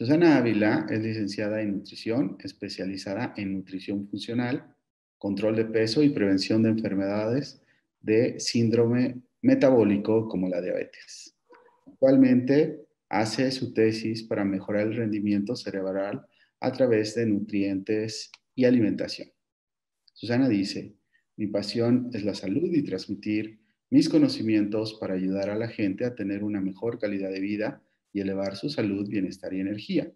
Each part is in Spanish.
Susana Ávila es licenciada en nutrición, especializada en nutrición funcional, control de peso y prevención de enfermedades de síndrome metabólico como la diabetes. Actualmente hace su tesis para mejorar el rendimiento cerebral a través de nutrientes y alimentación. Susana dice, mi pasión es la salud y transmitir mis conocimientos para ayudar a la gente a tener una mejor calidad de vida y elevar su salud, bienestar y energía.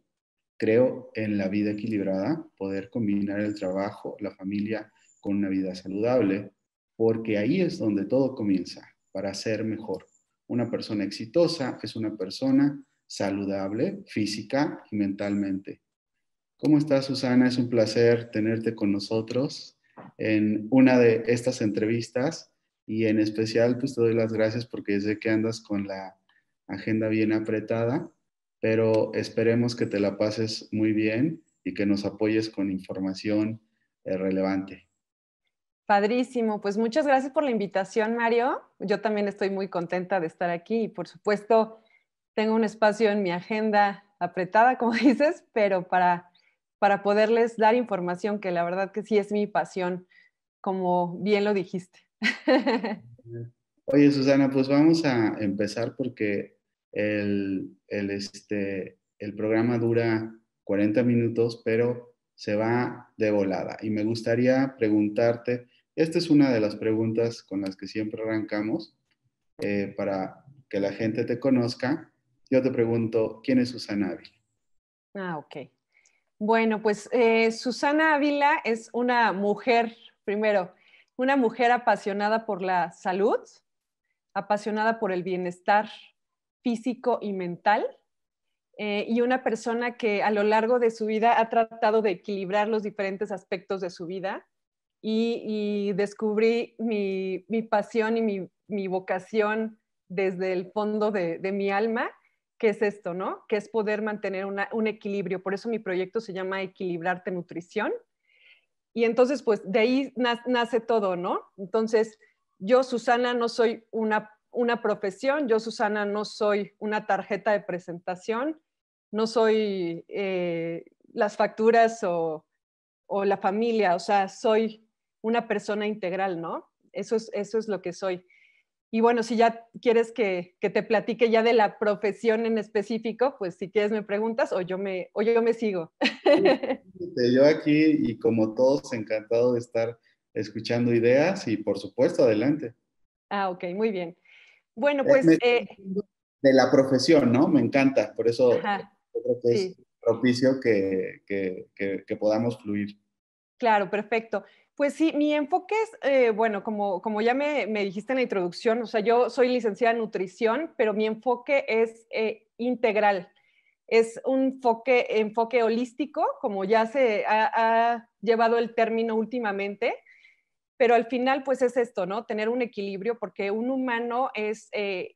Creo en la vida equilibrada, poder combinar el trabajo, la familia con una vida saludable, porque ahí es donde todo comienza para ser mejor. Una persona exitosa es una persona saludable física y mentalmente. ¿Cómo estás, Susana? Es un placer tenerte con nosotros en una de estas entrevistas y en especial pues te doy las gracias porque desde que andas con la agenda bien apretada, pero esperemos que te la pases muy bien y que nos apoyes con información eh, relevante. Padrísimo, pues muchas gracias por la invitación, Mario. Yo también estoy muy contenta de estar aquí y por supuesto tengo un espacio en mi agenda apretada, como dices, pero para, para poderles dar información que la verdad que sí es mi pasión, como bien lo dijiste. Oye, Susana, pues vamos a empezar porque el, este, programa dura 40 minutos, pero se va de volada. Y me gustaría preguntarte, esta es una de las preguntas con las que siempre arrancamos, eh, para que la gente te conozca. Yo te pregunto, ¿quién es Susana Ávila? Ah, ok. Bueno, pues eh, Susana Ávila es una mujer, primero, una mujer apasionada por la salud, apasionada por el bienestar físico y mental eh, y una persona que a lo largo de su vida ha tratado de equilibrar los diferentes aspectos de su vida y, descubrí mi, pasión y mi, vocación desde el fondo de, mi alma, que es esto, ¿no? Que es poder mantener un equilibrio. Por eso mi proyecto se llama Equilibrarte Nutrición. Y entonces, pues de ahí nace todo, ¿no? Entonces, yo, Susana, no soy una, una profesión, yo, Susana, no soy una tarjeta de presentación, no soy eh, las facturas o, la familia, o sea, soy una persona integral, ¿no? Eso es, eso es lo que soy. Y bueno, si ya quieres que, te platique ya de la profesión en específico, pues si quieres me preguntas o yo me, o yo me sigo. Yo aquí y como todos encantado de estar escuchando ideas y por supuesto, adelante. Ah, ok, muy bien. Bueno, pues... Eh, de la profesión, ¿no? Me encanta, por eso creo que es propicio que, podamos fluir. Claro, perfecto. Pues sí, mi enfoque es, eh, bueno, como, como ya me, dijiste en la introducción, o sea, yo soy licenciada en nutrición, pero mi enfoque es eh, integral. Es un enfoque, enfoque holístico, como ya se ha llevado el término últimamente pero al final pues es esto, ¿no? Tener un equilibrio porque un humano es, eh,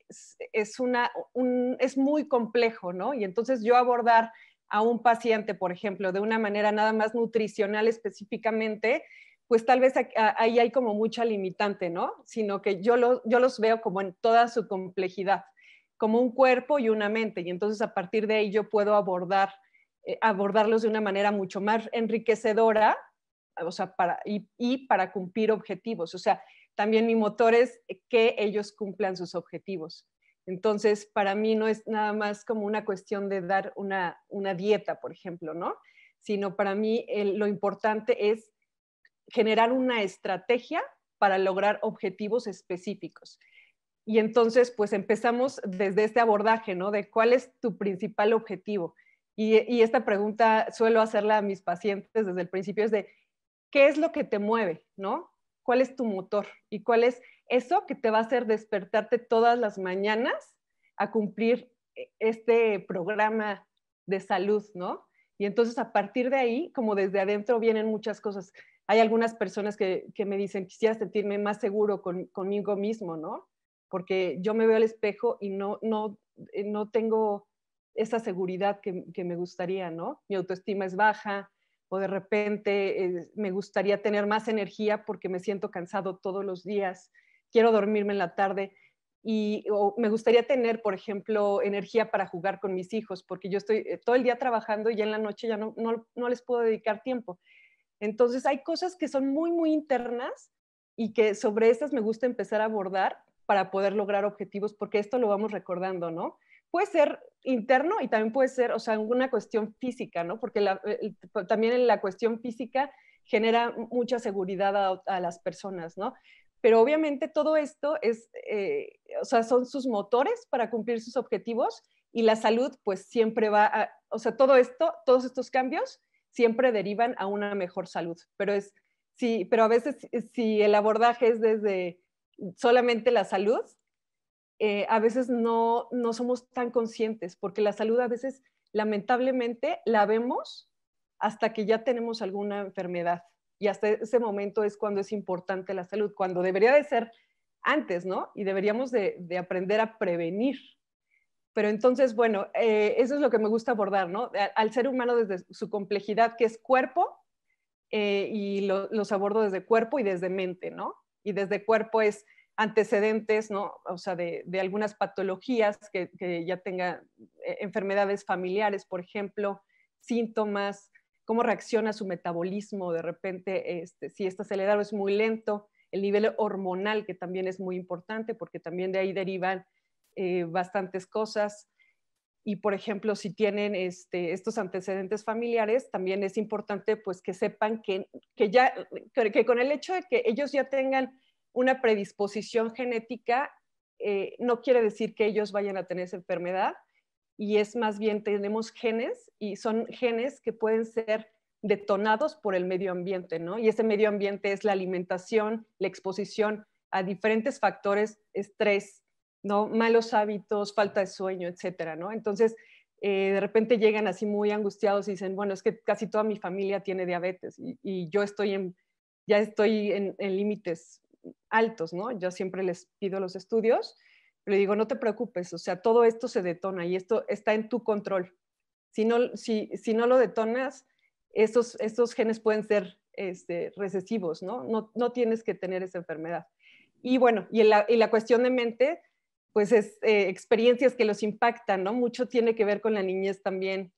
es, es muy complejo, ¿no? Y entonces yo abordar a un paciente, por ejemplo, de una manera nada más nutricional específicamente, pues tal vez ahí hay como mucha limitante, ¿no? Sino que yo, yo los veo como en toda su complejidad, como un cuerpo y una mente, y entonces a partir de ahí yo puedo abordar, eh, abordarlos de una manera mucho más enriquecedora o sea, para, y, y para cumplir objetivos. O sea, también mi motor es que ellos cumplan sus objetivos. Entonces, para mí no es nada más como una cuestión de dar una, una dieta, por ejemplo, ¿no? Sino para mí lo importante es generar una estrategia para lograr objetivos específicos. Y entonces, pues empezamos desde este abordaje, ¿no? De cuál es tu principal objetivo. Y, y esta pregunta suelo hacerla a mis pacientes desde el principio, es de, ¿Qué es lo que te mueve, no? ¿Cuál es tu motor? ¿Y cuál es eso que te va a hacer despertarte todas las mañanas a cumplir este programa de salud, ¿no? Y entonces a partir de ahí, como desde adentro, vienen muchas cosas. Hay algunas personas que, me dicen, quisiera sentirme más seguro conmigo mismo, ¿no? Porque yo me veo al espejo y no, eh, no, tengo esa seguridad que, que me gustaría, ¿no? Mi autoestima es baja, o de repente eh, me gustaría tener más energía porque me siento cansado todos los días, quiero dormirme en la tarde y me gustaría tener, por ejemplo, energía para jugar con mis hijos porque yo estoy eh, todo el día trabajando y en la noche ya no, no les puedo dedicar tiempo. Entonces hay cosas que son muy, muy internas y que sobre estas me gusta empezar a abordar para poder lograr objetivos porque esto lo vamos recordando, ¿no? puede ser interno y también puede ser, o sea, una cuestión física, ¿no? Porque eh, eh, también en la cuestión física genera mucha seguridad a, las personas, ¿no? Pero obviamente todo esto es, eh, o sea, son sus motores para cumplir sus objetivos y la salud pues siempre va a, o sea, todo esto, todos estos cambios siempre derivan a una mejor salud, pero es, sí, pero a veces si el abordaje es desde solamente la salud, eh, a veces no, somos tan conscientes, porque la salud a veces, lamentablemente, la vemos hasta que ya tenemos alguna enfermedad. Y hasta ese momento es cuando es importante la salud, cuando debería de ser antes, ¿no? Y deberíamos de, aprender a prevenir. Pero entonces, bueno, eh, eso es lo que me gusta abordar, ¿no? Al ser humano desde su complejidad, que es cuerpo, eh, y los abordo desde cuerpo y desde mente, ¿no? Y desde cuerpo es antecedentes, ¿no? O sea, de, algunas patologías que, ya tenga eh, enfermedades familiares, por ejemplo, síntomas, cómo reacciona su metabolismo de repente, este, si esta acelerado es muy lento, el nivel hormonal que también es muy importante porque también de ahí derivan eh, bastantes cosas. Y por ejemplo, si tienen este, estos antecedentes familiares, también es importante pues que sepan que, que ya, que con el hecho de que ellos ya tengan una predisposición genética eh, no quiere decir que ellos vayan a tener esa enfermedad y es más bien tenemos genes y son genes que pueden ser detonados por el medio ambiente, ¿no? Y ese medio ambiente es la alimentación, la exposición a diferentes factores, estrés, ¿no? Malos hábitos, falta de sueño, etcétera, ¿no? Entonces, eh, de repente llegan así muy angustiados y dicen, bueno, es que casi toda mi familia tiene diabetes y, yo estoy en, ya estoy en, en límites altos, ¿no? Yo siempre les pido los estudios, le digo, no te preocupes, o sea, todo esto se detona y esto está en tu control. Si no, si, no lo detonas, estos, estos genes pueden ser este, recesivos, ¿no? ¿no? tienes que tener esa enfermedad. Y bueno, y la, y la cuestión de mente, pues es eh, experiencias que los impactan, ¿no? Mucho tiene que ver con la niñez también.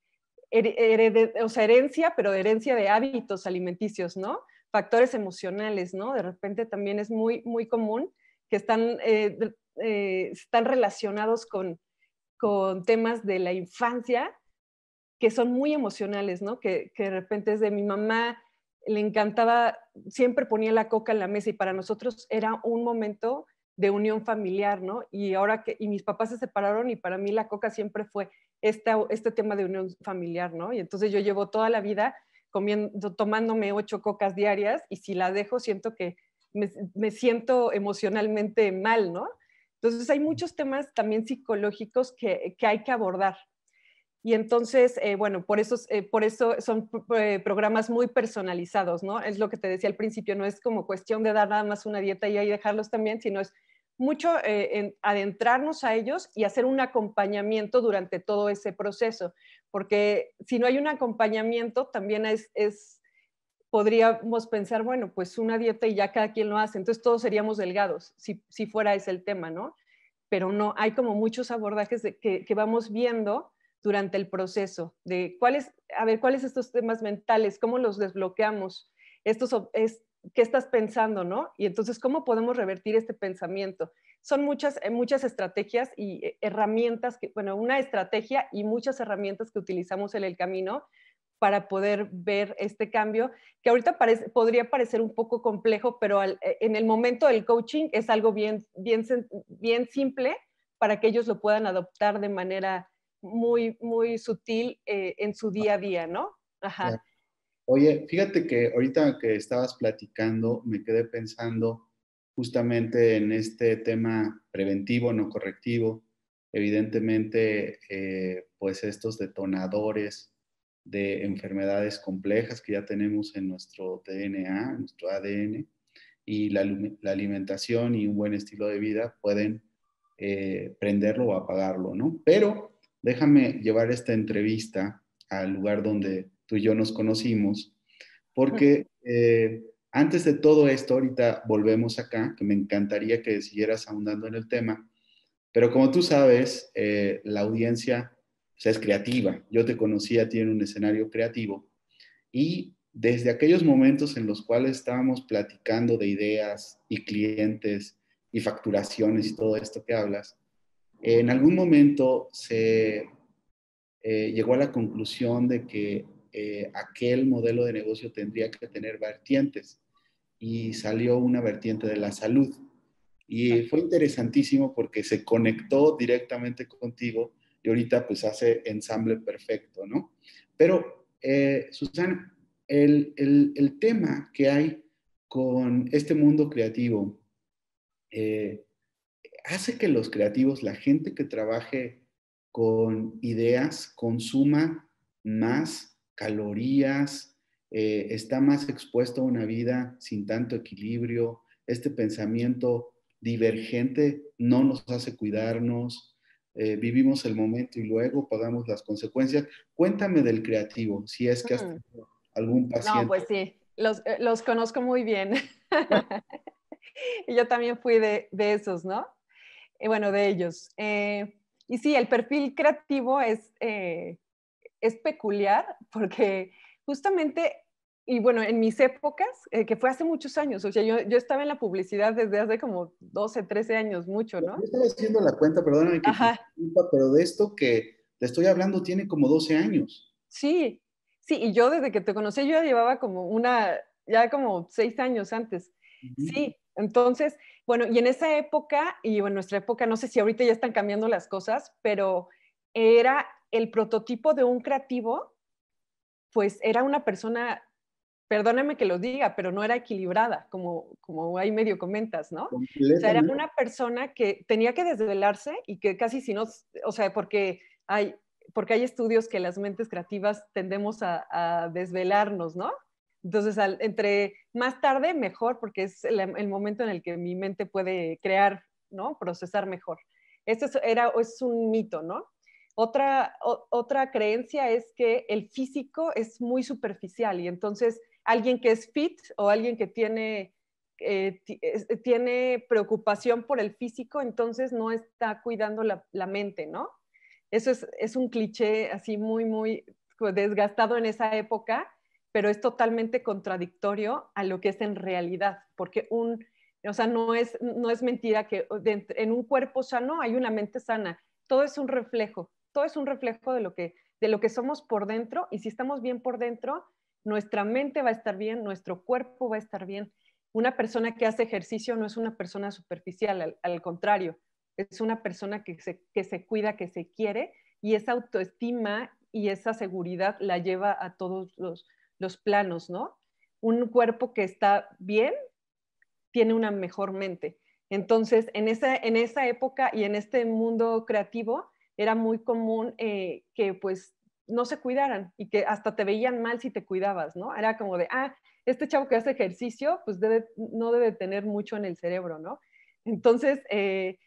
o sea, herencia, pero herencia de hábitos alimenticios, ¿no? factores emocionales, ¿no? De repente también es muy, muy común que están, eh, eh, están relacionados con, con temas de la infancia que son muy emocionales, ¿no? Que, que, de repente es de mi mamá, le encantaba, siempre ponía la coca en la mesa y para nosotros era un momento de unión familiar, ¿no? Y ahora que, y mis papás se separaron y para mí la coca siempre fue esta, este tema de unión familiar, ¿no? Y entonces yo llevo toda la vida comiendo, tomándome ocho cocas diarias y si la dejo siento que me, me siento emocionalmente mal, ¿no? Entonces hay muchos temas también psicológicos que, que hay que abordar. Y entonces, eh, bueno, por eso, eh, por eso son eh, programas muy personalizados, ¿no? Es lo que te decía al principio, no es como cuestión de dar nada más una dieta y ahí dejarlos también, sino es mucho en adentrarnos a ellos y hacer un acompañamiento durante todo ese proceso porque si no hay un acompañamiento, también es, podríamos pensar, bueno, pues una dieta y ya cada quien lo hace, entonces todos seríamos delgados, si, fuera ese el tema, ¿no? Pero no, hay como muchos abordajes que, vamos viendo durante el proceso, de cuáles, a ver, cuáles estos temas mentales, cómo los desbloqueamos, estos, es, qué estás pensando, ¿no? Y entonces, ¿cómo podemos revertir este pensamiento? son muchas, eh, muchas estrategias y eh, herramientas, bueno, una estrategia y muchas herramientas que utilizamos en el camino para poder ver este cambio, que ahorita podría parecer un poco complejo, pero eh, en el momento del coaching es algo bien, bien, bien simple para que ellos lo puedan adoptar de manera muy, muy sutil en su día a día, ¿no? Ajá. Oye, fíjate que ahorita que estabas platicando, me quedé pensando, justamente en este tema preventivo, no correctivo. Evidentemente, eh, pues estos detonadores de enfermedades complejas que ya tenemos en nuestro DNA, nuestro ADN, y la, alimentación y un buen estilo de vida pueden eh, prenderlo o apagarlo, ¿no? Pero déjame llevar esta entrevista al lugar donde tú y yo nos conocimos, porque eh, antes de todo esto, ahorita volvemos acá, que me encantaría que siguieras ahondando en el tema, pero como tú sabes, eh, la audiencia es creativa. Yo te conocía, tiene un escenario creativo y desde aquellos momentos en los cuales estábamos platicando de ideas y clientes y facturaciones y todo esto que hablas, en algún momento se eh, llegó a la conclusión de que eh, aquel modelo de negocio tendría que tener vertientes y salió una vertiente de la salud. Y fue interesantísimo porque se conectó directamente contigo y ahorita pues hace ensamble perfecto, ¿no? Pero, eh, Susana, el, tema que hay con este mundo creativo eh, hace que los creativos, la gente que trabaje con ideas, consuma más calorías, eh, está más expuesto a una vida sin tanto equilibrio, este pensamiento divergente no nos hace cuidarnos, eh, vivimos el momento y luego pagamos las consecuencias. Cuéntame del creativo, si es que has mm. tenido algún paciente. No, pues sí, eh, los, conozco muy bien. yo también fui de, esos, ¿no? bueno, de ellos. y sí, el perfil creativo es, es peculiar porque justamente, y bueno, en mis épocas, eh, que fue hace muchos años, o sea, yo, estaba en la publicidad desde hace como 12, 13 años, mucho, ¿no? Yo estaba haciendo la cuenta, perdóname pero de esto que te estoy hablando tiene como 12 años. Sí, sí, y yo desde que te conocí yo ya llevaba como una, ya como seis años antes. Sí, entonces, bueno, y en esa época, y en nuestra época, no sé si ahorita ya están cambiando las cosas, pero era el prototipo de un creativo, pues era una persona, perdóname que lo diga, pero no era equilibrada, como, como ahí medio comentas, ¿no? O sea, era una persona que tenía que desvelarse y que casi si no, o sea, porque hay, porque hay estudios que las mentes creativas tendemos a, a desvelarnos, ¿no? Entonces, entre más tarde, mejor, porque es el, momento en el que mi mente puede crear, ¿no? Procesar mejor. Esto era, es un mito, ¿no? Otra, otra creencia es que el físico es muy superficial y entonces alguien que es fit o alguien que tiene, eh, eh, tiene preocupación por el físico, entonces no está cuidando la, mente, ¿no? Eso es, es, un cliché así muy, muy desgastado en esa época, pero es totalmente contradictorio a lo que es en realidad, porque un, o sea, no es, no es mentira que en un cuerpo sano hay una mente sana, todo es un reflejo es un reflejo de lo que, de lo que somos por dentro y si estamos bien por dentro, nuestra mente va a estar bien, nuestro cuerpo va a estar bien. Una persona que hace ejercicio no es una persona superficial, al, contrario, es una persona que se, que se cuida, que se quiere y esa autoestima y esa seguridad la lleva a todos los, los planos, ¿no? Un cuerpo que está bien tiene una mejor mente. Entonces, en esa, en esa época y en este mundo creativo, era muy común eh, que pues no se cuidaran y que hasta te veían mal si te cuidabas, ¿no? Era como de, ah, este chavo que hace ejercicio, pues debe, no debe tener mucho en el cerebro, ¿no? Entonces, eh,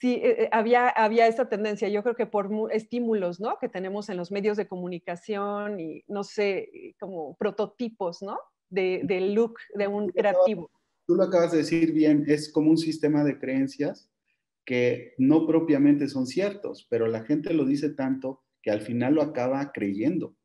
sí, eh, había, había esa tendencia, yo creo que por estímulos, ¿no? Que tenemos en los medios de comunicación y, no sé, como prototipos, ¿no? De, look de un creativo. tú lo acabas de decir bien, es como un sistema de creencias que no propiamente son ciertos, pero la gente lo dice tanto que al final lo acaba creyendo.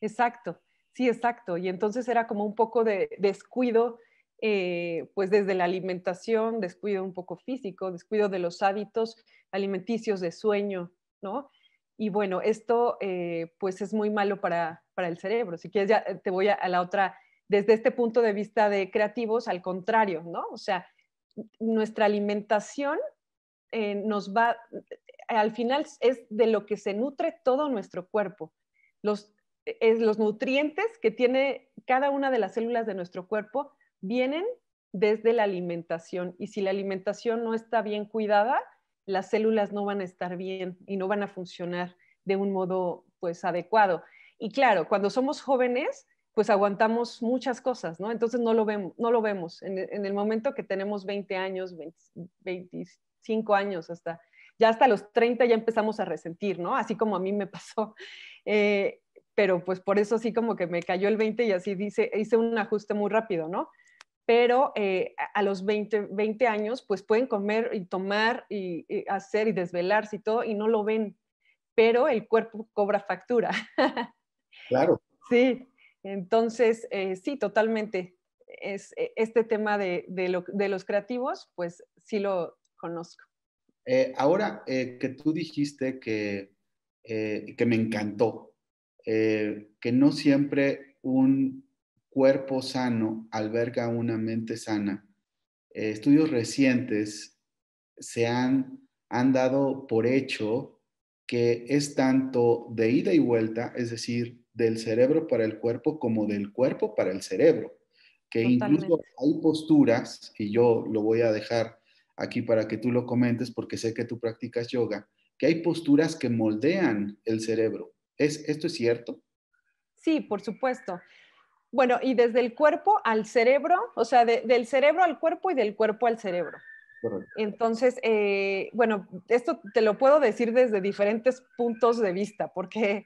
Exacto, sí, exacto. Y entonces era como un poco de descuido, eh, pues desde la alimentación, descuido un poco físico, descuido de los hábitos alimenticios, de sueño, ¿no? Y bueno, esto eh, pues es muy malo para, el cerebro. Si quieres, ya eh, te voy a, a la otra, desde este punto de vista de creativos, al contrario, ¿no? O sea, nuestra alimentación eh, nos va, al final es de lo que se nutre todo nuestro cuerpo. Los, los nutrientes que tiene cada una de las células de nuestro cuerpo vienen desde la alimentación y si la alimentación no está bien cuidada, las células no van a estar bien y no van a funcionar de un modo pues adecuado. Y claro, cuando somos jóvenes, pues aguantamos muchas cosas, ¿no? Entonces no lo vemos, no lo vemos. En, el momento que tenemos 20 años, cinco años hasta, ya hasta los 30 ya empezamos a resentir, ¿no? Así como a mí me pasó. Eh, pero pues por eso sí como que me cayó el 20 y así dice, hice un ajuste muy rápido, ¿no? Pero eh, a los 20, 20 años pues pueden comer y tomar y, hacer y desvelarse y todo y no lo ven, pero el cuerpo cobra factura. Claro. Sí, entonces eh, sí, totalmente. Es, e, este tema de, de los creativos, pues sí lo, eh, ahora eh, que tú dijiste que, eh, que me encantó, que no siempre un cuerpo sano alberga una mente sana, estudios recientes se han, han dado por hecho que es tanto de ida y vuelta, es decir, del cerebro para el cuerpo como del cuerpo para el cerebro, que incluso hay posturas, y yo lo voy a dejar aquí para que tú lo comentes porque sé que tú practicas yoga, que hay posturas que moldean el cerebro. ¿Es, ¿Esto es cierto? Sí, por supuesto. Bueno, y desde el cuerpo al cerebro, o sea, del cerebro al cuerpo y del cuerpo al cerebro. Entonces, eh, bueno, esto te lo puedo decir desde diferentes puntos de vista, porque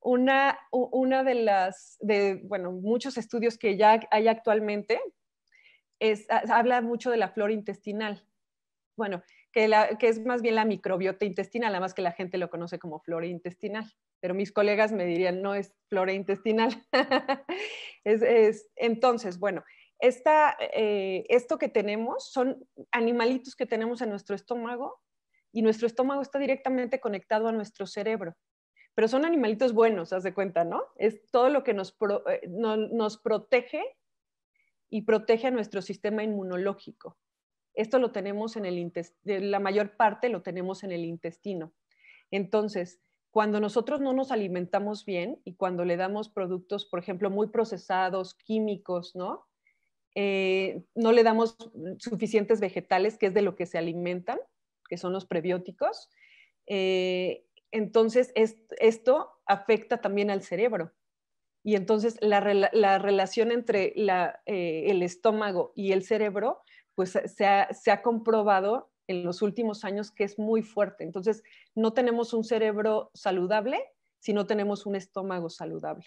una, una de las, de, bueno, muchos estudios que ya hay actualmente, es, habla mucho de la flora intestinal bueno, que, es más bien la microbiota intestinal, además que la gente lo conoce como flora intestinal, pero mis colegas me dirían, no es flora intestinal. entonces, bueno, eh, esto que tenemos son animalitos que tenemos en nuestro estómago y nuestro estómago está directamente conectado a nuestro cerebro. Pero son animalitos buenos, haz de cuenta, ¿no? Es todo lo que nos, eh, nos protege y protege a nuestro sistema inmunológico. Esto lo tenemos en el intestino, la mayor parte lo tenemos en el intestino. Entonces, cuando nosotros no nos alimentamos bien y cuando le damos productos, por ejemplo, muy procesados, químicos, ¿no? Eh, no le damos suficientes vegetales, que es de lo que se alimentan, que son los prebióticos. Eh, entonces, esto afecta también al cerebro. Y entonces la, relación entre eh, el estómago y el cerebro pues se ha, comprobado en los últimos años que es muy fuerte. Entonces, no tenemos un cerebro saludable si no tenemos un estómago saludable.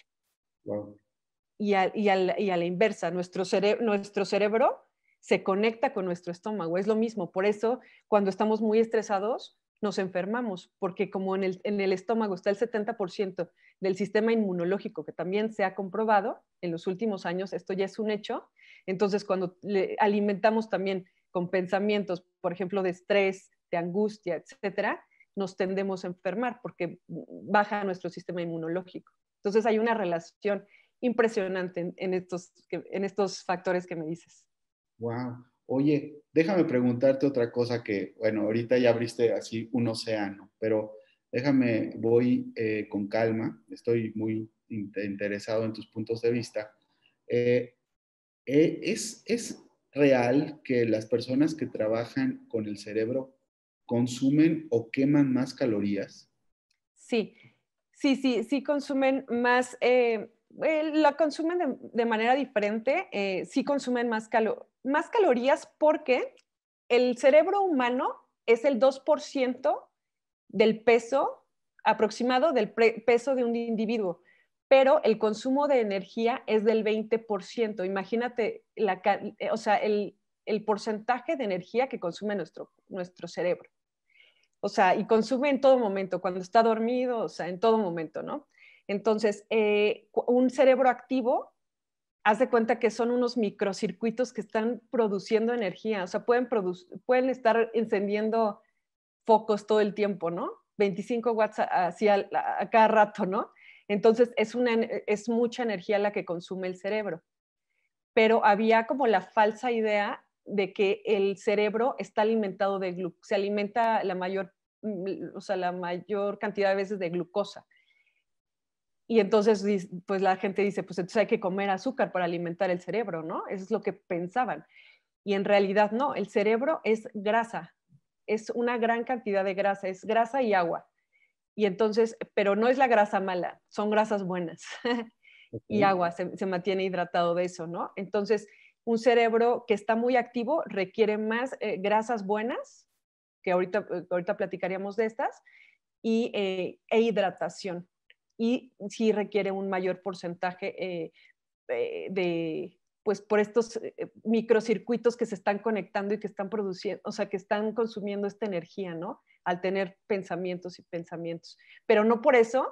Y, a, la inversa, nuestro, cerebro se conecta con nuestro estómago, es lo mismo. Por eso, cuando estamos muy estresados, nos enfermamos, porque como en el estómago está el 70% del sistema inmunológico, que también se ha comprobado en los últimos años, esto ya es un hecho, entonces, cuando alimentamos también con pensamientos, por ejemplo, de estrés, de angustia, etcétera, nos tendemos a enfermar porque baja nuestro sistema inmunológico. Entonces, hay una relación impresionante en, estos, en estos factores que me dices. Wow. Oye, déjame preguntarte otra cosa que, bueno, ahorita ya abriste así un océano, pero déjame, voy eh, con calma, estoy muy interesado en tus puntos de vista. Eh, eh, es, real que las personas que trabajan con el cerebro consumen o queman más calorías? Sí, sí, sí, sí consumen más, eh, eh, la consumen de, manera diferente, sí consumen más, más calorías porque el cerebro humano es el 2% del peso aproximado del peso de un individuo pero el consumo de energía es del 20%. Imagínate, la, eh, o sea, el, porcentaje de energía que consume nuestro, nuestro cerebro. O sea, y consume en todo momento, cuando está dormido, o sea, en todo momento, ¿no? Entonces, eh, un cerebro activo, haz de cuenta que son unos microcircuitos que están produciendo energía, o sea, pueden, pueden estar encendiendo focos todo el tiempo, ¿no? 25 watts a cada rato, ¿no? Entonces, e, es, mucha energía la que consume el cerebro. Pero había como la falsa idea de que el cerebro está alimentado de glucosa, se alimenta la mayor, mm, o sea, la mayor cantidad de veces de glucosa. Y entonces, pues la gente dice, pues entonces hay que comer azúcar para alimentar el cerebro, ¿no? Eso es lo que pensaban. Y en realidad no, el cerebro es grasa, es una gran cantidad de grasa, es grasa y agua. Y entonces, pero no es la grasa mala, son grasas buenas. y agua, se, mantiene hidratado de eso, ¿no? Entonces, un cerebro que está muy activo requiere más eh, grasas buenas, que ahorita, eh, ahorita platicaríamos de estas, y, eh, e hidratación. Y sí requiere un mayor porcentaje de, pues por estos microcircuitos que se están conectando y que están produciendo, o sea, que están consumiendo esta energía, ¿no? al tener pensamientos y pensamientos. Pero no por eso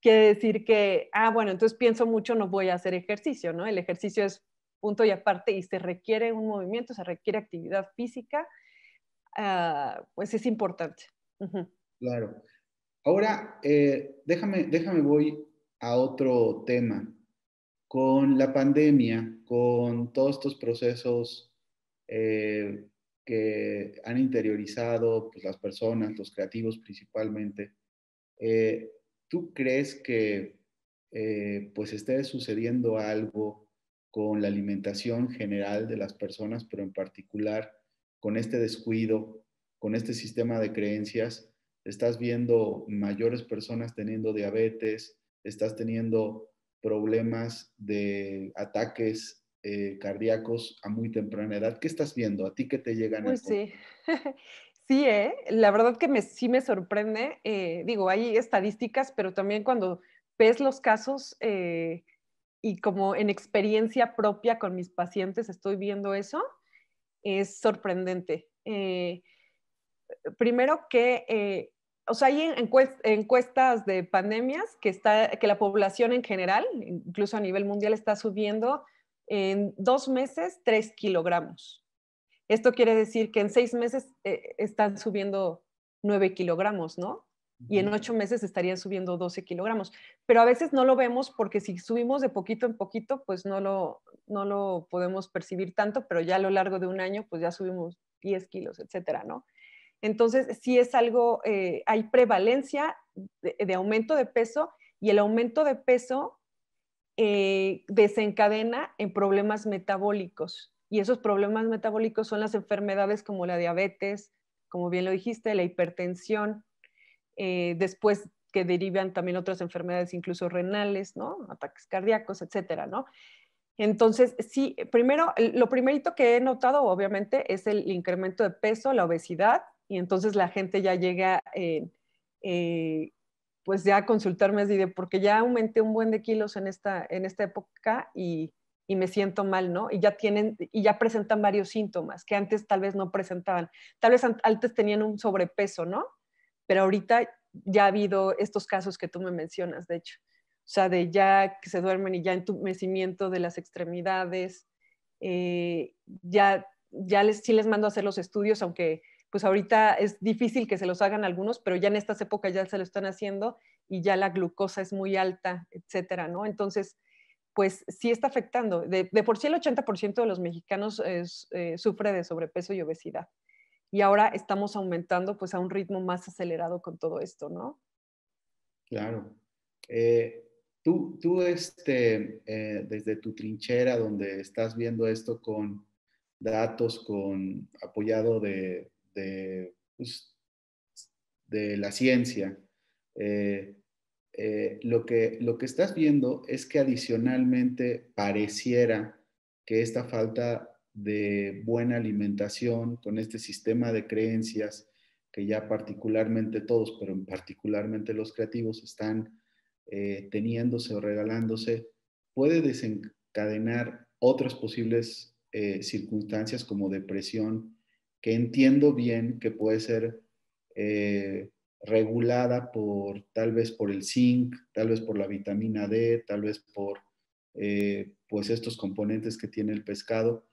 quiere decir que, ah, bueno, entonces pienso mucho, no voy a hacer ejercicio, ¿no? El ejercicio es punto y aparte y se requiere un movimiento, se requiere actividad física, ah, pues es importante. Claro. Ahora, eh, déjame, déjame voy a otro tema. Con la pandemia, con todos estos procesos eh, que han interiorizado pues, las personas, los creativos principalmente. Eh, ¿Tú crees que eh, pues esté sucediendo algo con la alimentación general de las personas, pero en particular con este descuido, con este sistema de creencias? Estás viendo mayores personas teniendo diabetes, estás teniendo problemas de ataques eh, cardíacos a muy temprana edad. ¿Qué estás viendo? ¿A ti que te llegan? sí, sí, ¿eh? la verdad que me, sí me sorprende. Eh, digo, hay estadísticas, pero también cuando ves los casos eh, y como en experiencia propia con mis pacientes estoy viendo eso, es sorprendente. primero que... o sea, hay encuestas de pandemias que, está, que la población en general, incluso a nivel mundial, está subiendo en dos meses tres kilogramos. Esto quiere decir que en seis meses eh, están subiendo nueve kilogramos, ¿no? Y en ocho meses estarían subiendo doce kilogramos. Pero a veces no lo vemos porque si subimos de poquito en poquito, pues no lo, no lo podemos percibir tanto, pero ya a lo largo de un año, pues ya subimos diez kilos, etcétera, ¿no? Entonces, sí es algo, eh, hay prevalencia de aumento de peso y el aumento de peso eh, desencadena en problemas metabólicos. Y esos problemas metabólicos son las enfermedades como la diabetes, como bien lo dijiste, la hipertensión, eh, después que derivan también otras enfermedades, incluso renales, ¿no? Ataques cardíacos, etcétera, ¿no? Entonces, sí, primero, lo primerito que he notado, obviamente, es el incremento de peso, la obesidad, y entonces la gente ya llega en eh, pues ya consultarme así de, porque ya aumenté un buen de kilos en esta, en esta época y, me siento mal, ¿no? Y ya tienen, y ya presentan varios síntomas que antes tal vez no presentaban. Tal vez antes tenían un sobrepeso, ¿no? Pero ahorita ya ha habido estos casos que tú me mencionas, de hecho. O sea, de ya que se duermen y ya entumecimiento de las extremidades, eh, ya, ya les, sí les mando a hacer los estudios, aunque pues ahorita es difícil que se los hagan algunos, pero ya en estas épocas ya se lo están haciendo y ya la glucosa es muy alta, etcétera, ¿no? Entonces, pues sí está afectando. De, por sí el 80% de los mexicanos eh, sufre de sobrepeso y obesidad. Y ahora estamos aumentando pues a un ritmo más acelerado con todo esto, ¿no? Claro. Eh, tú, tú este, eh, desde tu trinchera donde estás viendo esto con datos, con apoyado de pues, de, la ciencia, eh, eh, lo, que, lo que estás viendo es que adicionalmente pareciera que esta falta de buena alimentación con este sistema de creencias que ya particularmente todos, pero particularmente los creativos están eh, teniéndose o regalándose, puede desencadenar otras posibles circunstancias como depresión que entiendo bien que puede ser eh, regulada por tal vez por el zinc, tal vez por la vitamina D, tal vez por eh, pues estos componentes que tiene el pescado.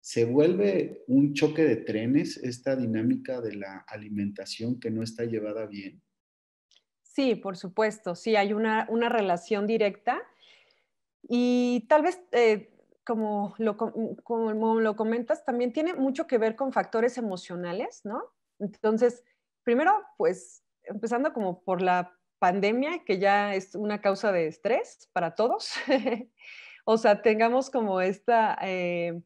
Se vuelve un choque de trenes esta dinámica de la alimentación que no está llevada bien. Sí, por supuesto, sí, hay una, una relación directa y tal vez eh, como lo, como lo comentas, también tiene mucho que ver con factores emocionales, ¿no? Entonces, primero, pues empezando como por la pandemia, que ya es una causa de estrés para todos. o sea, tengamos como esta, eh,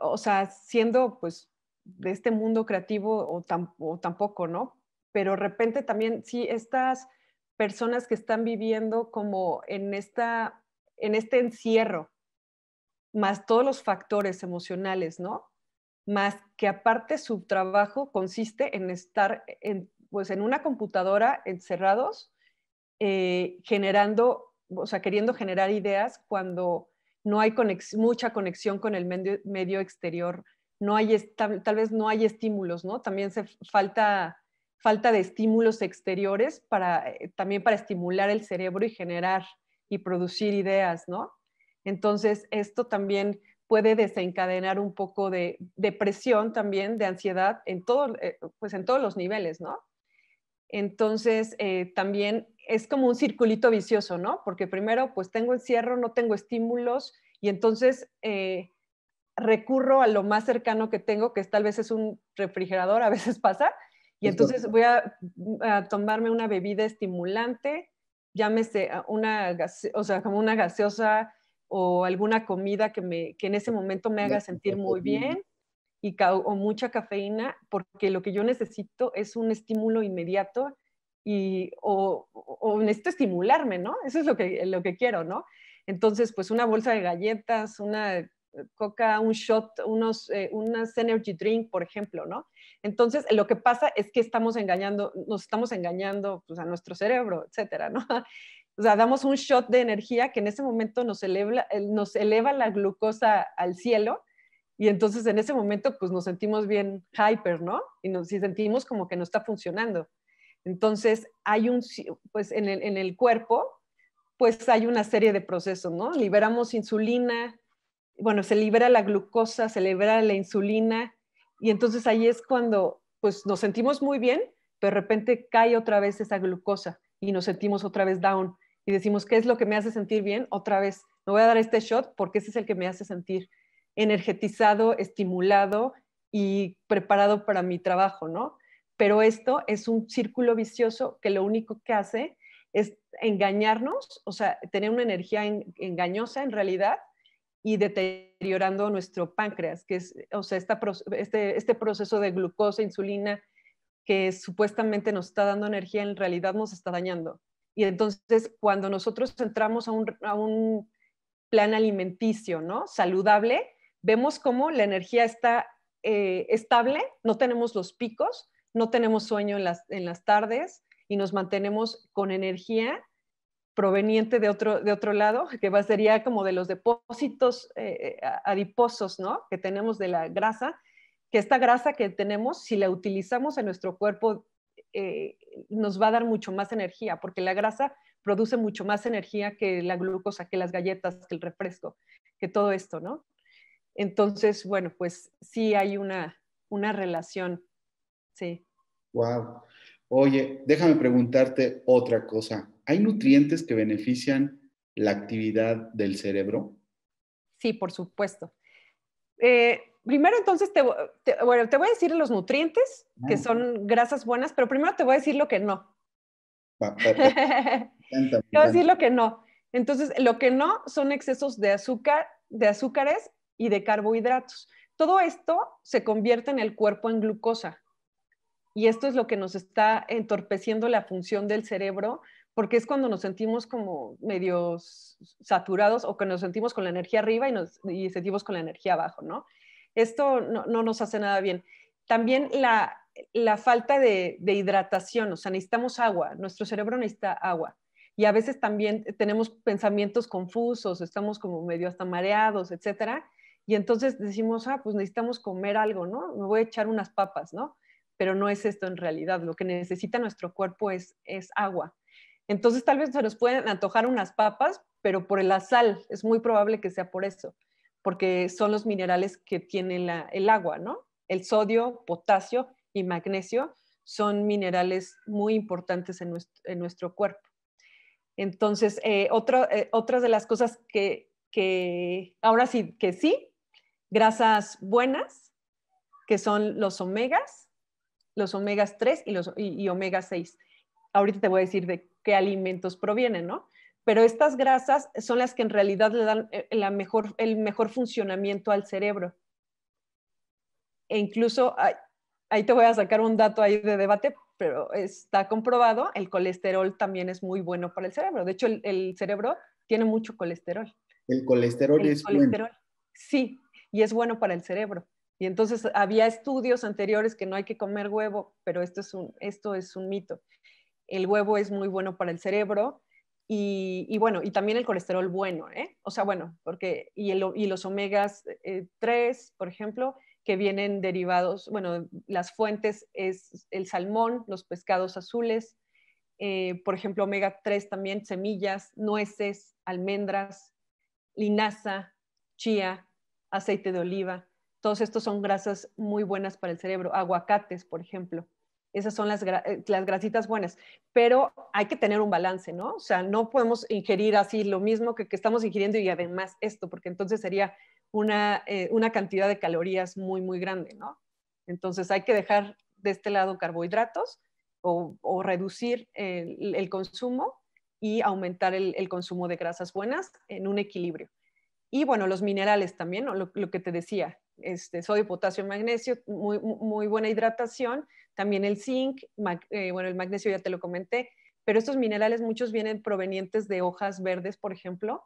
o sea, siendo pues de este mundo creativo o, tampoco, ¿no? Pero de repente también, sí, estas personas que están viviendo como en, esta, en este encierro, más todos los factores emocionales, ¿no? Más que aparte su trabajo consiste en estar en, pues, una computadora encerrados, eh, generando, o sea, queriendo generar ideas cuando no hay mucha conexión con el medio, exterior, no hay tal, vez no hay estímulos, ¿no? También se falta falta de estímulos exteriores para eh, también para estimular el cerebro y generar y producir ideas, ¿no? Entonces, esto también puede desencadenar un poco de depresión también, de ansiedad, en, eh, pues en todos los niveles, ¿no? Entonces, eh, también es como un circulito vicioso, ¿no? Porque primero, pues tengo encierro, no tengo estímulos y entonces eh, recurro a lo más cercano que tengo, que es, tal vez es un refrigerador, a veces pasa, y entonces voy a, mm, a tomarme una bebida estimulante, llámese ah, una, o sea, como una gaseosa, o alguna comida que, me, que en ese momento me haga sentir muy bien y o mucha cafeína, porque lo que yo necesito es un estímulo inmediato y, o, o, necesito estimularme, ¿no? Eso es lo que, lo que quiero, ¿no? Entonces, pues una bolsa de galletas, una coca, un shot, unos, eh, unas energy drink, por ejemplo, ¿no? Entonces, lo que pasa es que estamos engañando, nos estamos engañando pues, a nuestro cerebro, etcétera, ¿no? o sea, damos un shot de energía que en ese momento nos eleva, eh, nos eleva la glucosa al cielo y entonces en ese momento pues nos sentimos bien hyper, ¿no? Y nos sentimos como que no está funcionando. Entonces hay un, pues en el, en el cuerpo pues hay una serie de procesos, ¿no? Liberamos insulina, bueno, se libera la glucosa, se libera la insulina y entonces ahí es cuando pues nos sentimos muy bien, pero de repente cae otra vez esa glucosa y nos sentimos otra vez down y decimos, ¿qué es lo que me hace sentir bien? Otra vez, me voy a dar este shot porque ese es el que me hace sentir energetizado, estimulado y preparado para mi trabajo, ¿no? Pero esto es un círculo vicioso que lo único que hace es engañarnos, o sea, tener una energía engañosa en realidad y deteriorando nuestro páncreas, que es, o sea, este, este proceso de glucosa, insulina, que supuestamente nos está dando energía, en realidad nos está dañando. Y entonces cuando nosotros entramos a un, plan alimenticio, ¿no? Saludable, vemos cómo la energía está eh, estable, no tenemos los picos, no tenemos sueño en las, en las tardes y nos mantenemos con energía proveniente de otro, de otro lado, que va, sería como de los depósitos eh, eh, adiposos, ¿no? Que tenemos de la grasa, que esta grasa que tenemos, si la utilizamos en nuestro cuerpo eh, nos va a dar mucho más energía, porque la grasa produce mucho más energía que la glucosa, que las galletas, que el refresco, que todo esto, ¿no? Entonces, bueno, pues sí hay una, una relación, sí. Wow. Oye, déjame preguntarte otra cosa. ¿Hay nutrientes que benefician la actividad del cerebro? Sí, por supuesto. Eh, primero entonces te, voy a decir los nutrientes, que ah. son grasas buenas, pero primero te voy a decir lo que no. te voy a decir lo que no. Entonces, lo que no son excesos de azúcar, de azúcares y de carbohidratos. Todo esto se convierte en el cuerpo en glucosa. Y esto es lo que nos está entorpeciendo la función del cerebro, porque es cuando nos sentimos como medios saturados o que nos sentimos con la energía arriba y nos y sentimos con la energía abajo, ¿no? Esto no, nos hace nada bien. También la, falta de, hidratación, o sea, necesitamos agua, nuestro cerebro necesita agua. Y a veces también tenemos pensamientos confusos, estamos como medio hasta mareados, etcétera. Y entonces decimos, ah, pues necesitamos comer algo, ¿no? Me voy a echar unas papas, ¿no? Pero no es esto en realidad. Lo que necesita nuestro cuerpo es, es agua. Entonces tal vez se nos pueden antojar unas papas, pero por la sal, es muy probable que sea por eso porque son los minerales que tiene el agua, ¿no? El sodio, potasio y magnesio son minerales muy importantes en nuestro, cuerpo. Entonces, eh, eh, otras de las cosas que, ahora sí, que sí, grasas buenas, que son los omegas, los omegas 3 y, los, y omega 6. Ahorita te voy a decir de qué alimentos provienen, ¿no? pero estas grasas son las que en realidad le dan eh, la mejor, el mejor funcionamiento al cerebro. E incluso, ahí te voy a sacar un dato ahí de debate, pero está comprobado, el colesterol también es muy bueno para el cerebro. De hecho, el, cerebro tiene mucho colesterol. El colesterol es bueno. Sí, y es bueno para el cerebro. Y entonces había estudios anteriores que no hay que comer huevo, pero esto es un, esto es un mito. El huevo es muy bueno para el cerebro, y, bueno, y también el colesterol bueno, ¿eh? O sea, bueno, porque, y, los omegas 3, eh, por ejemplo, que vienen derivados, bueno, las fuentes es el salmón, los pescados azules, eh, por ejemplo, omega 3 también, semillas, nueces, almendras, linaza, chía, aceite de oliva. Todos estos son grasas muy buenas para el cerebro, aguacates, por ejemplo. Esas son las, eh, las grasitas buenas, pero hay que tener un balance, ¿no? O sea, no podemos ingerir así lo mismo que, estamos ingiriendo y además esto, porque entonces sería eh, una, cantidad de calorías muy, muy grande, ¿no? Entonces hay que dejar de este lado carbohidratos o, reducir el, consumo y aumentar el, consumo de grasas buenas en un equilibrio. Y bueno, los minerales también, ¿no? lo, que te decía, este, sodio, potasio, magnesio, muy, muy buena hidratación, también el zinc, eh, bueno, el magnesio ya te lo comenté, pero estos minerales muchos vienen provenientes de hojas verdes, por ejemplo,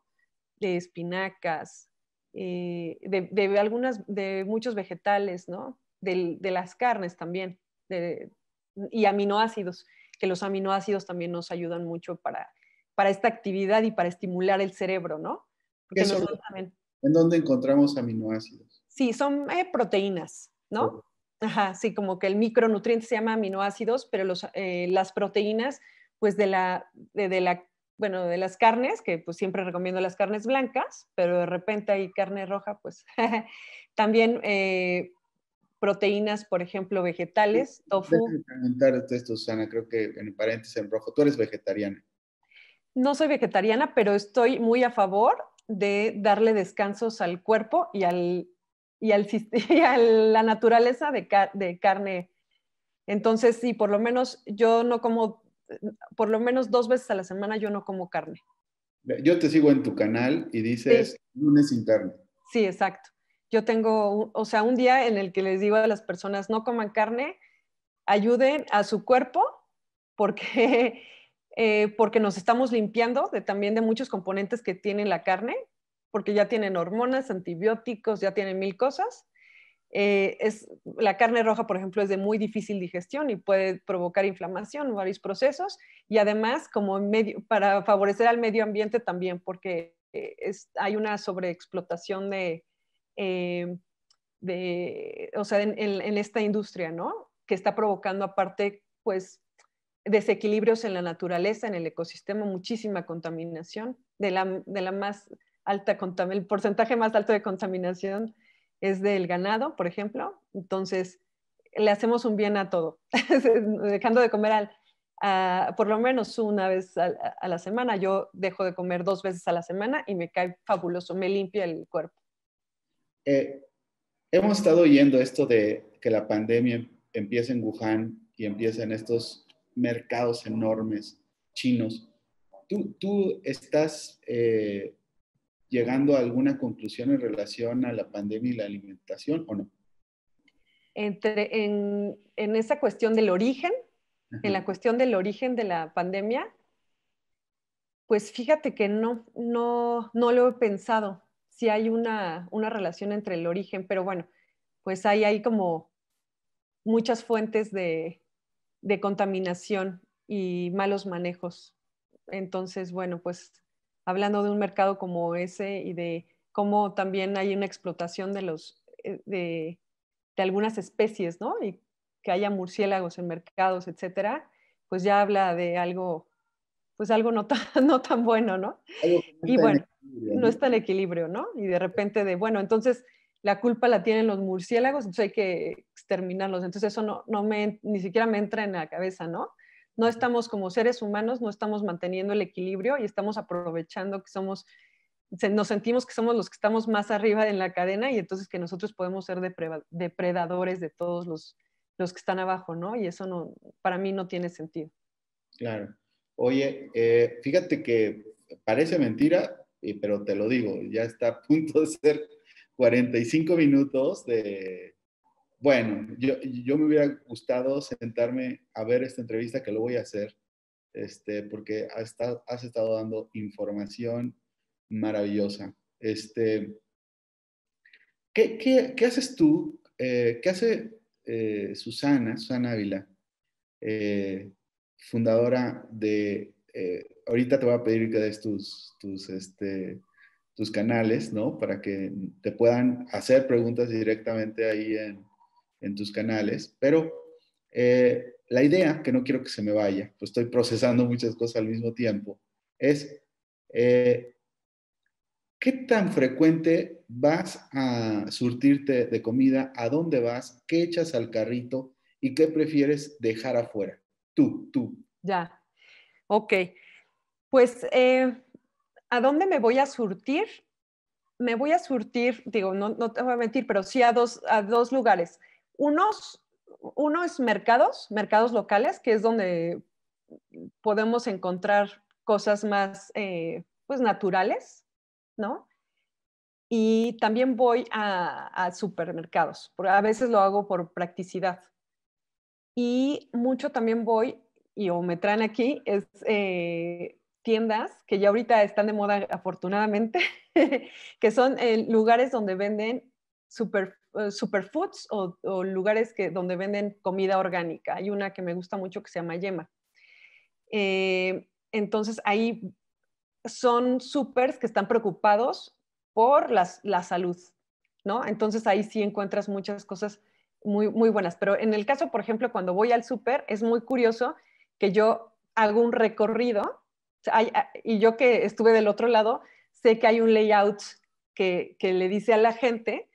de espinacas, eh, de, algunas, de muchos vegetales, ¿no? De, las carnes también, de, y aminoácidos, que los aminoácidos también nos ayudan mucho para, para esta actividad y para estimular el cerebro, ¿no? ¿En dónde encontramos aminoácidos? Sí, son eh, proteínas, ¿no? Ajá, sí, como que el micronutriente se llama aminoácidos, pero eh, las proteínas, pues de la, de, la, bueno, de las carnes, que pues siempre recomiendo las carnes blancas, pero de repente hay carne roja, pues también eh, proteínas, por ejemplo, vegetales, tofu. esto, Susana, creo que en paréntesis en rojo, tú eres vegetariana. No soy vegetariana, pero estoy muy a favor de darle descansos al cuerpo y al y, a la naturaleza de, carne. Entonces, sí, por lo menos yo no como, por lo menos dos veces a la semana yo no como carne. Yo te sigo en tu canal y dices lunes sin carne. Sí, exacto. Yo tengo, o sea, un día en el que les digo a las personas no coman carne, ayuden a su cuerpo porque, eh, porque nos estamos limpiando de, también de muchos componentes que tiene la carne, porque ya tienen hormonas, antibióticos, ya tienen mil cosas. Eh, es, la carne roja, por ejemplo, es de muy difícil digestión y puede provocar inflamación, varios procesos, y además como medio, para favorecer al medio ambiente también, porque eh, es, hay una sobreexplotación de, eh, de o sea, en, en, esta industria, ¿no? Que está provocando aparte, pues, desequilibrios en la naturaleza, en el ecosistema, muchísima contaminación, de la, de la más alta el porcentaje más alto de contaminación es del ganado, por ejemplo. Entonces, le hacemos un bien a todo, dejando de comer al, por lo menos una vez a, la semana. Yo dejo de comer dos veces a la semana y me cae fabuloso, me limpia el cuerpo. Eh, hemos estado oyendo esto de que la pandemia empieza en Wuhan y empieza en estos mercados enormes chinos. ¿Tú, tú estás eh, llegando a alguna conclusión en relación a la pandemia y la alimentación o no? Entre, en, esa cuestión del origen, en la cuestión del origen de la pandemia, pues fíjate que no, no, no lo he pensado, si hay una, relación entre el origen, pero bueno, pues ahí hay como muchas fuentes de, de contaminación y malos manejos. Entonces, bueno, pues hablando de un mercado como ese y de cómo también hay una explotación de, los, eh, de, algunas especies, ¿no? Y que haya murciélagos en mercados, etcétera, pues ya habla de algo, pues algo no tan, no tan bueno, ¿no? y bueno, no está en equilibrio, ¿no? Y de repente de, bueno, entonces la culpa la tienen los murciélagos, entonces hay que exterminarlos. Entonces eso no, no me, ni siquiera me entra en la cabeza, ¿no? no estamos como seres humanos, no estamos manteniendo el equilibrio y estamos aprovechando que somos, nos sentimos que somos los que estamos más arriba en la cadena y entonces que nosotros podemos ser depredadores de todos los, los que están abajo, ¿no? Y eso no, para mí no tiene sentido. Claro. Oye, eh, fíjate que parece mentira, pero te lo digo, ya está a punto de ser 45 minutos de, bueno, yo, me hubiera gustado sentarme a ver esta entrevista, que lo voy a hacer, este, porque has estado, dando información maravillosa. Este, ¿qué, haces tú? Eh, ¿Qué hace eh, Susana, Susana Ávila, eh, fundadora de... ahorita te voy a pedir que des tus, tus, este, tus canales, ¿no? Para que te puedan hacer preguntas directamente ahí en, en tus canales, pero eh, la idea, que no quiero que se me vaya, pues estoy procesando muchas cosas al mismo tiempo, es eh, qué tan frecuente vas a surtirte de comida, a dónde vas, qué echas al carrito y qué prefieres dejar afuera. Tú, tú. Ya, ok. Pues, eh, ¿a dónde me voy a surtir? Me voy a surtir, digo, no, no te voy a mentir, pero sí a dos, a dos lugares unos, uno es mercados, mercados locales, que es donde podemos encontrar cosas más eh, pues naturales, ¿no? Y también voy a, a supermercados, a veces lo hago por practicidad. Y mucho también voy, y o me traen aquí, es eh, tiendas que ya ahorita están de moda afortunadamente, que son eh, lugares donde venden super eh, superfoods o, lugares que, donde venden comida orgánica. Hay una que me gusta mucho que se llama Yema. Eh, entonces ahí son supers que están preocupados por la salud, ¿no? Entonces ahí sí encuentras muchas cosas muy, muy buenas. Pero en el caso, por ejemplo, cuando voy al super es muy curioso que yo hago un recorrido ah, y yo que estuve del otro lado, sé que hay un layout que, que, le dice a la gente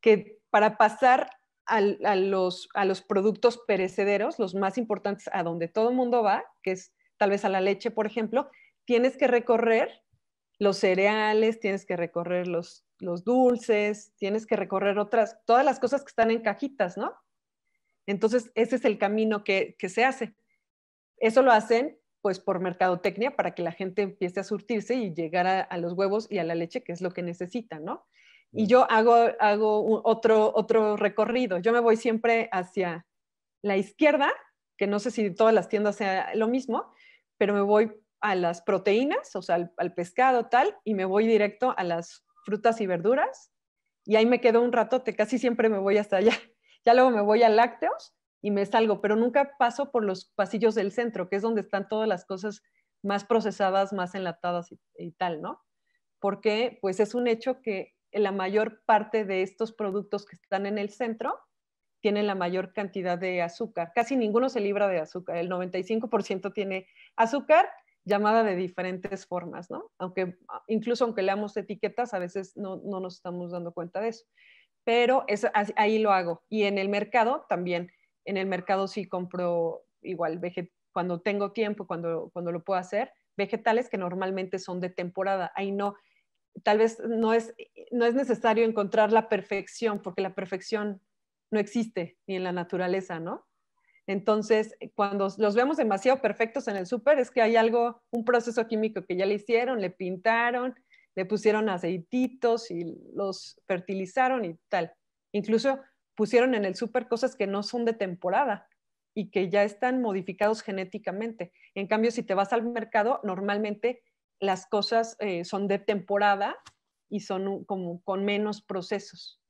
que para pasar a, los, productos perecederos, los más importantes a donde todo el mundo va, que es tal vez a la leche, por ejemplo, tienes que recorrer los cereales, tienes que recorrer los, dulces, tienes que recorrer otras, todas las cosas que están en cajitas, ¿no? Entonces, ese es el camino que, se hace. Eso lo hacen pues por mercadotecnia para que la gente empiece a surtirse y llegar a, a, los huevos y a la leche, que es lo que necesitan, ¿no? y yo hago, hago otro, otro recorrido. Yo me voy siempre hacia la izquierda, que no sé si todas las tiendas sea lo mismo, pero me voy a las proteínas, o sea, al, pescado tal, y me voy directo a las frutas y verduras. Y ahí me quedo un ratote, casi siempre me voy hasta allá. Ya luego me voy a lácteos y me salgo, pero nunca paso por los pasillos del centro, que es donde están todas las cosas más procesadas, más enlatadas y tal, ¿no? Porque pues es un hecho que la mayor parte de estos productos que están en el centro tienen la mayor cantidad de azúcar. Casi ninguno se libra de azúcar. El 95% tiene azúcar llamada de diferentes formas, ¿no? Aunque ah, incluso aunque leamos etiquetas, a veces no, no nos estamos dando cuenta de eso. Pero es, ahí lo hago. Y en el mercado también. En el mercado sí compro igual cuando tengo tiempo, cuando, cuando lo puedo hacer, vegetales que normalmente son de temporada. Ahí no, tal vez no es, no es necesario encontrar la perfección, porque la perfección no existe ni en la naturaleza, ¿no? Entonces, cuando los vemos demasiado perfectos en el súper, es que hay algo, un proceso químico que ya le hicieron, le pintaron, le pusieron aceititos y los fertilizaron y tal. Incluso pusieron en el súper cosas que no son de temporada y que ya están modificados genéticamente. En cambio, si te vas al mercado, normalmente las cosas eh, son de temporada y son como con menos procesos,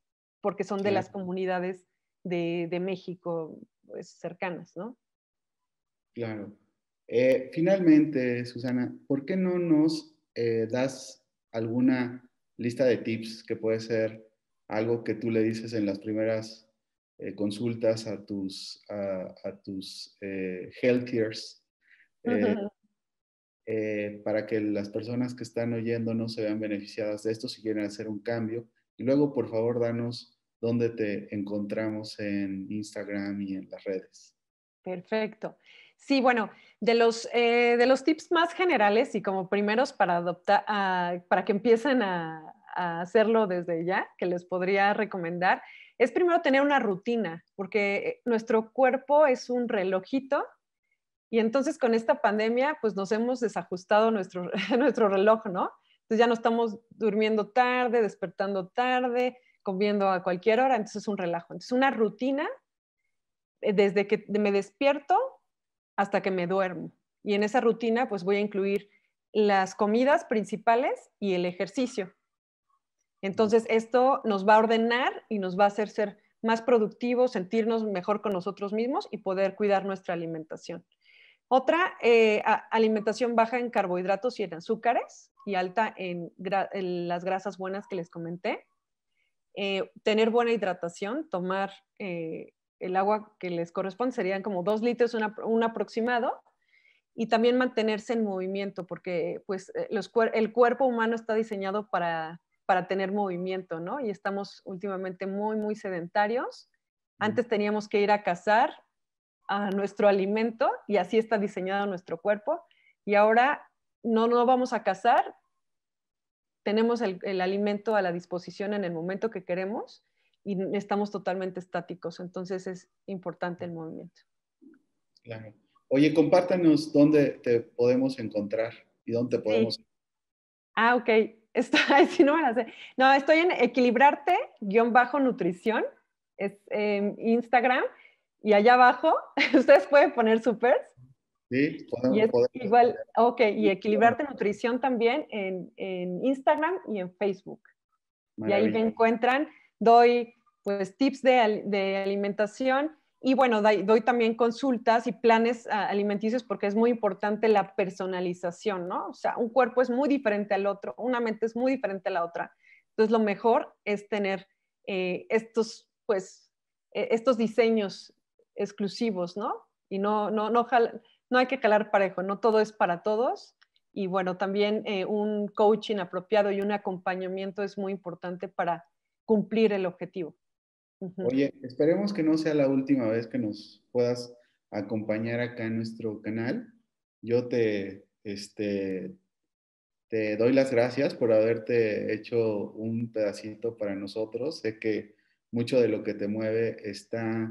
porque son de las comunidades de, México pues, cercanas, ¿no? Claro. Eh, finalmente, Susana, ¿por qué no nos eh, das alguna lista de tips que puede ser algo que tú le dices en las primeras consultas a tus, a, tus eh, para que las personas que están oyendo no se vean beneficiadas de esto si quieren hacer un cambio. Y luego, por favor, danos dónde te encontramos en Instagram y en las redes. Perfecto. Sí, bueno, de los, eh, de los tips más generales y como primeros para adoptar, ah, para que empiecen a hacerlo desde ya, que les podría recomendar, es primero tener una rutina, porque eh, nuestro cuerpo es un relojito y entonces con esta pandemia, pues nos hemos desajustado nuestro, reloj, ¿no? Entonces ya no estamos durmiendo tarde, despertando tarde, comiendo a cualquier hora, entonces es un relajo. Entonces una rutina eh, desde que me despierto hasta que me duermo. Y en esa rutina pues voy a incluir las comidas principales y el ejercicio. Entonces esto nos va a ordenar y nos va a hacer ser más productivos, sentirnos mejor con nosotros mismos y poder cuidar nuestra alimentación. Otra, eh, alimentación baja en carbohidratos y en azúcares y alta en, las grasas buenas que les comenté. Eh, tener buena hidratación, tomar eh, el agua que les corresponde, serían como dos litros, un aproximado, y también mantenerse en movimiento, porque pues, el cuerpo humano está diseñado para, para tener movimiento, ¿no? Y estamos últimamente muy, muy sedentarios. Antes teníamos que ir a cazar, a nuestro alimento y así está diseñado nuestro cuerpo. Y ahora no nos vamos a cazar, tenemos el, alimento a la disposición en el momento que queremos y estamos totalmente estáticos. Entonces es importante el movimiento. Oye, compártanos dónde te podemos encontrar y dónde podemos. Ah, ok. está si no, me no, estoy en equilibrarte-nutrición, es em, Instagram y allá abajo ustedes pueden poner supers. Sí, podemos, y igual, ok, y equilibrarte nutrición también en, Instagram y en Facebook. Y ahí me encuentran, doy pues tips de, alimentación y bueno, doy, también consultas y planes ah, alimenticios porque es muy importante la personalización, ¿no? O sea, un cuerpo es muy diferente al otro, una mente es muy diferente a la otra. Entonces, lo mejor es tener eh, estos, pues, e, estos diseños exclusivos, ¿no? Y no, no, no, hay que calar parejo, no todo es para todos. Y bueno, también eh, un coaching apropiado y un acompañamiento es muy importante para cumplir el objetivo. Oye, esperemos que no sea la última vez que nos puedas acompañar acá en nuestro canal. Yo te, este, te doy las gracias por haberte hecho un pedacito para nosotros. Sé que mucho de lo que te mueve está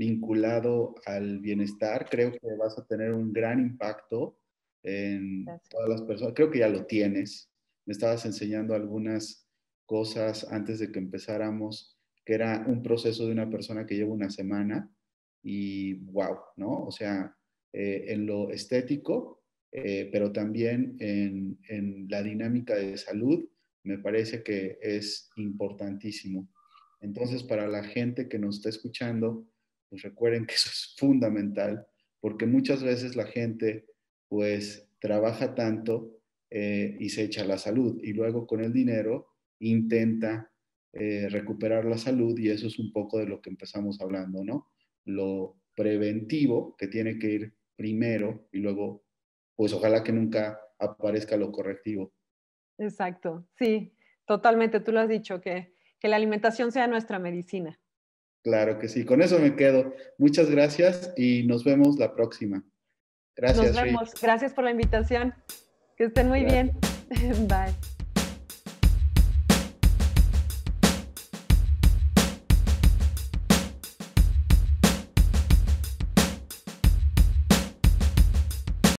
vinculado al bienestar, creo que vas a tener un gran impacto en todas las personas. Creo que ya lo tienes. Me estabas enseñando algunas cosas antes de que empezáramos, que era un proceso de una persona que lleva una semana y wow, ¿no? O sea, eh, en lo estético, eh, pero también en, en la dinámica de salud, me parece que es importantísimo. Entonces, para la gente que nos está escuchando, pues, recuerden que eso es fundamental, porque muchas veces la gente pues trabaja tanto eh, y se echa la salud y luego con el dinero intenta eh, recuperar la salud y eso es un poco de lo que empezamos hablando, ¿no? Lo preventivo que tiene que ir primero y luego, pues ojalá que nunca aparezca lo correctivo. Exacto, sí, totalmente, tú lo has dicho, que la alimentación sea nuestra medicina. Claro que sí, con eso me quedo. Muchas gracias y nos vemos la próxima. Gracias. Nos vemos. Gracias por la invitación. Que estén muy bien. Bye.